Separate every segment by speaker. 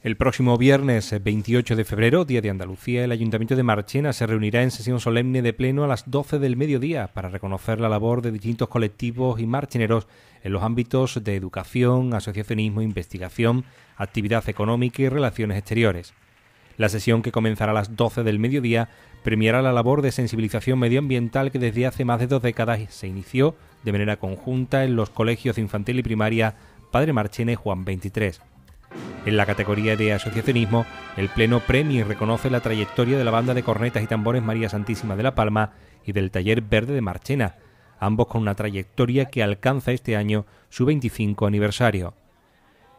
Speaker 1: El próximo viernes 28 eh, de febrero, Día de Andalucía, el Ayuntamiento de Marchena se reunirá en sesión solemne de pleno a las 12 del mediodía para reconocer la labor de distintos colectivos y marcheneros en los ámbitos de educación, asociacionismo, investigación, actividad económica y relaciones exteriores. La sesión que comenzará a las 12 del mediodía premiará la labor de sensibilización medioambiental que desde hace más de dos décadas se inició de manera conjunta en los colegios infantil y primaria Padre Marchena y Juan 23. En la categoría de asociacionismo, el Pleno Premio y reconoce la trayectoria de la banda de cornetas y tambores María Santísima de la Palma y del Taller Verde de Marchena, ambos con una trayectoria que alcanza este año su 25 aniversario.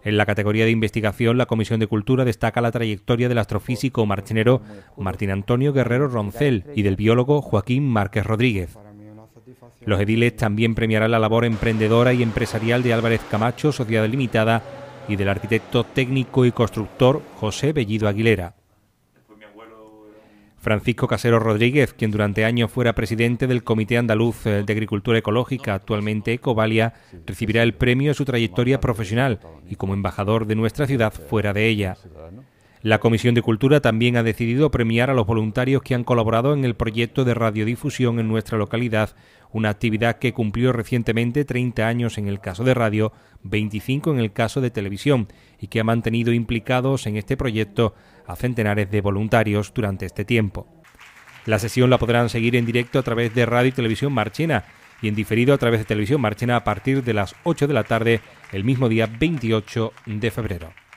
Speaker 1: En la categoría de investigación, la Comisión de Cultura destaca la trayectoria del astrofísico marchenero Martín Antonio Guerrero Roncel y del biólogo Joaquín Márquez Rodríguez. Los ediles también premiarán la labor emprendedora y empresarial de Álvarez Camacho, Sociedad Limitada, y del arquitecto técnico y constructor José Bellido Aguilera. Francisco Casero Rodríguez, quien durante años fuera presidente del Comité Andaluz eh, de Agricultura Ecológica, actualmente Ecovalia, recibirá el premio de su trayectoria profesional y como embajador de nuestra ciudad fuera de ella. La Comisión de Cultura también ha decidido premiar a los voluntarios que han colaborado en el proyecto de radiodifusión en nuestra localidad, una actividad que cumplió recientemente 30 años en el caso de radio, 25 en el caso de televisión y que ha mantenido implicados en este proyecto a centenares de voluntarios durante este tiempo. La sesión la podrán seguir en directo a través de Radio y Televisión Marchena y en diferido a través de Televisión Marchena a partir de las 8 de la tarde el mismo día 28 de febrero.